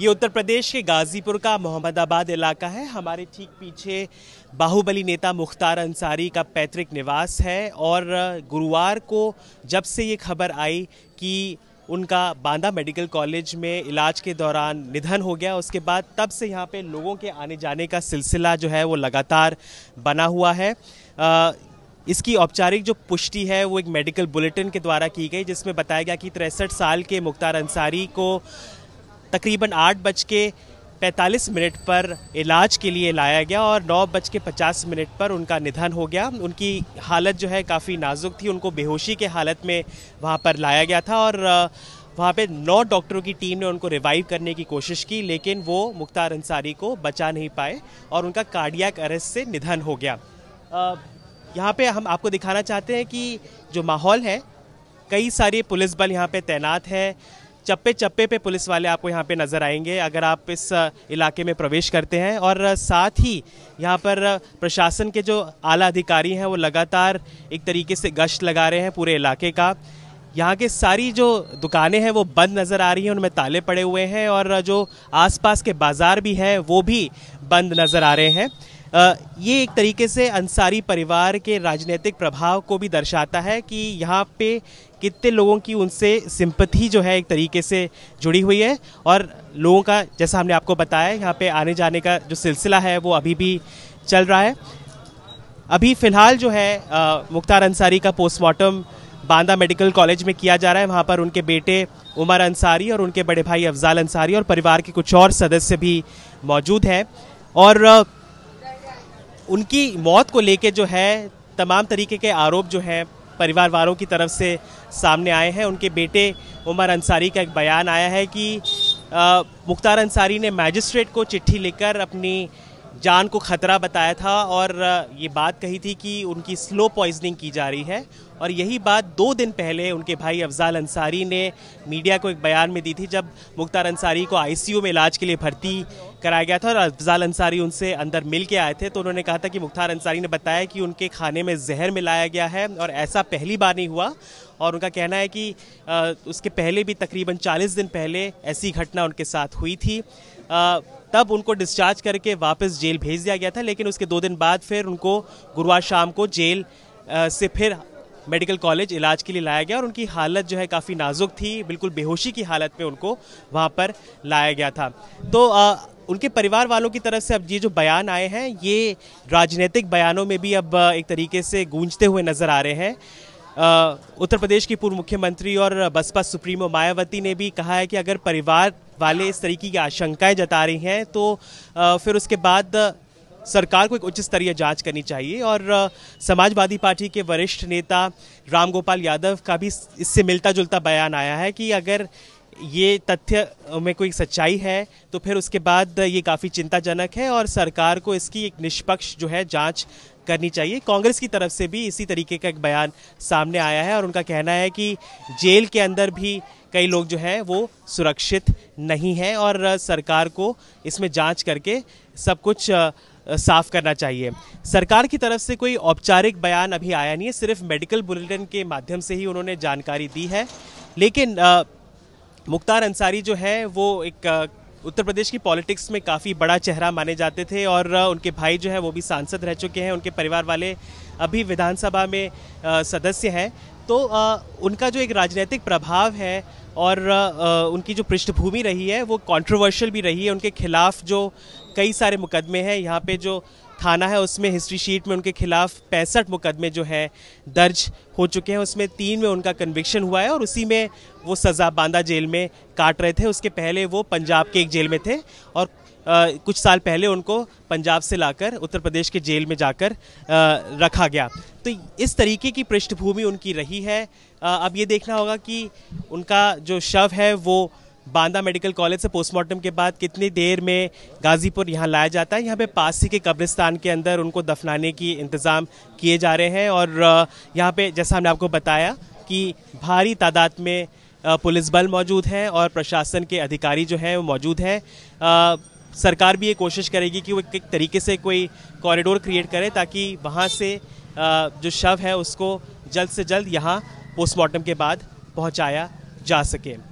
ये उत्तर प्रदेश के गाजीपुर का मोहम्मदाबाद इलाका है हमारे ठीक पीछे बाहुबली नेता मुख्तार अंसारी का पैतृक निवास है और गुरुवार को जब से ये खबर आई कि उनका बांदा मेडिकल कॉलेज में इलाज के दौरान निधन हो गया उसके बाद तब से यहाँ पे लोगों के आने जाने का सिलसिला जो है वो लगातार बना हुआ है आ, इसकी औपचारिक जो पुष्टि है वो एक मेडिकल बुलेटिन के द्वारा की गई जिसमें बताया गया कि तिरसठ साल के मुख्तार अंसारी को तकरीबन आठ बज के पैंतालीस मिनट पर इलाज के लिए लाया गया और नौ बज के पचास मिनट पर उनका निधन हो गया उनकी हालत जो है काफ़ी नाजुक थी उनको बेहोशी के हालत में वहाँ पर लाया गया था और वहाँ पे नौ डॉक्टरों की टीम ने उनको रिवाइव करने की कोशिश की लेकिन वो मुख्तार अंसारी को बचा नहीं पाए और उनका कार्डियक अरेस्ट से निधन हो गया यहाँ पे हम आपको दिखाना चाहते हैं कि जो माहौल है कई सारे पुलिस बल यहाँ पे तैनात है चप्पे चप्पे पे पुलिस वाले आपको यहाँ पे नज़र आएंगे अगर आप इस इलाके में प्रवेश करते हैं और साथ ही यहाँ पर प्रशासन के जो आला अधिकारी हैं वो लगातार एक तरीके से गश्त लगा रहे हैं पूरे इलाके का यहाँ के सारी जो दुकानें हैं वो बंद नज़र आ रही हैं उनमें ताले पड़े हुए हैं और जो आसपास के बाज़ार भी हैं वो भी बंद नज़र आ रहे हैं ये एक तरीके से अंसारी परिवार के राजनीतिक प्रभाव को भी दर्शाता है कि यहाँ पे कितने लोगों की उनसे सिंपथी जो है एक तरीके से जुड़ी हुई है और लोगों का जैसा हमने आपको बताया यहाँ पे आने जाने का जो सिलसिला है वो अभी भी चल रहा है अभी फ़िलहाल जो है मुख्तार अंसारी का पोस्टमार्टम बांदा मेडिकल कॉलेज में किया जा रहा है वहाँ पर उनके बेटे उमर अंसारी और उनके बड़े भाई अफजाल अंसारी और परिवार के कुछ और सदस्य भी मौजूद हैं और उनकी मौत को लेके जो है तमाम तरीके के आरोप जो हैं परिवार वालों की तरफ से सामने आए हैं उनके बेटे उमर अंसारी का एक बयान आया है कि मुख्तार अंसारी ने मैजिस्ट्रेट को चिट्ठी लेकर अपनी जान को खतरा बताया था और ये बात कही थी कि उनकी स्लो पॉइजनिंग की जा रही है और यही बात दो दिन पहले उनके भाई अफजाल अंसारी ने मीडिया को एक बयान में दी थी जब मुख्तार अंसारी को आईसीयू में इलाज के लिए भर्ती कराया गया था और अफजाल अंसारी उनसे अंदर मिल के आए थे तो उन्होंने कहा था कि मुख्तार अंसारी ने बताया कि उनके खाने में जहर मिलाया गया है और ऐसा पहली बार नहीं हुआ और उनका कहना है कि उसके पहले भी तकरीबन चालीस दिन पहले ऐसी घटना उनके साथ हुई थी आ, तब उनको डिस्चार्ज करके वापस जेल भेज दिया गया था लेकिन उसके दो दिन बाद फिर उनको गुरुवार शाम को जेल से फिर मेडिकल कॉलेज इलाज के लिए लाया गया और उनकी हालत जो है काफ़ी नाजुक थी बिल्कुल बेहोशी की हालत में उनको वहाँ पर लाया गया था तो आ, उनके परिवार वालों की तरफ से अब ये जो बयान आए हैं ये राजनीतिक बयानों में भी अब एक तरीके से गूंजते हुए नज़र आ रहे हैं उत्तर प्रदेश की पूर्व मुख्यमंत्री और बसपा सुप्रीमो मायावती ने भी कहा है कि अगर परिवार वाले इस तरीके की आशंकाएं जता रही हैं तो फिर उसके बाद सरकार को एक उच्च स्तरीय जांच करनी चाहिए और समाजवादी पार्टी के वरिष्ठ नेता रामगोपाल यादव का भी इससे मिलता जुलता बयान आया है कि अगर ये तथ्य में कोई सच्चाई है तो फिर उसके बाद ये काफ़ी चिंताजनक है और सरकार को इसकी एक निष्पक्ष जो है जांच करनी चाहिए कांग्रेस की तरफ से भी इसी तरीके का एक बयान सामने आया है और उनका कहना है कि जेल के अंदर भी कई लोग जो है वो सुरक्षित नहीं हैं और सरकार को इसमें जांच करके सब कुछ साफ करना चाहिए सरकार की तरफ से कोई औपचारिक बयान अभी आया नहीं है सिर्फ मेडिकल बुलेटिन के माध्यम से ही उन्होंने जानकारी दी है लेकिन मुख्तार अंसारी जो है वो एक उत्तर प्रदेश की पॉलिटिक्स में काफ़ी बड़ा चेहरा माने जाते थे और उनके भाई जो है वो भी सांसद रह चुके हैं उनके परिवार वाले अभी विधानसभा में सदस्य हैं तो आ, उनका जो एक राजनीतिक प्रभाव है और आ, उनकी जो पृष्ठभूमि रही है वो कंट्रोवर्शियल भी रही है उनके खिलाफ जो कई सारे मुकदमे हैं यहाँ पे जो थाना है उसमें हिस्ट्री शीट में उनके खिलाफ पैंसठ मुकदमे जो हैं दर्ज हो चुके हैं उसमें तीन में उनका कन्विक्शन हुआ है और उसी में वो सज़ा बांदा जेल में काट रहे थे उसके पहले वो पंजाब के एक जेल में थे और कुछ साल पहले उनको पंजाब से लाकर उत्तर प्रदेश के जेल में जाकर रखा गया तो इस तरीके की पृष्ठभूमि उनकी रही है अब ये देखना होगा कि उनका जो शव है वो बांदा मेडिकल कॉलेज से पोस्टमार्टम के बाद कितनी देर में गाजीपुर यहाँ लाया जाता है यहाँ पे पास ही के कब्रिस्तान के अंदर उनको दफनाने की इंतज़ाम किए जा रहे हैं और यहाँ पे जैसा हमने आपको बताया कि भारी तादाद में पुलिस बल मौजूद है और प्रशासन के अधिकारी जो हैं वो मौजूद हैं सरकार भी ये कोशिश करेगी कि वो एक तरीके से कोई कॉरिडोर क्रिएट करे ताकि वहाँ से जो शव है उसको जल्द से जल्द यहाँ पोस्टमार्टम के बाद पहुँचाया जा सके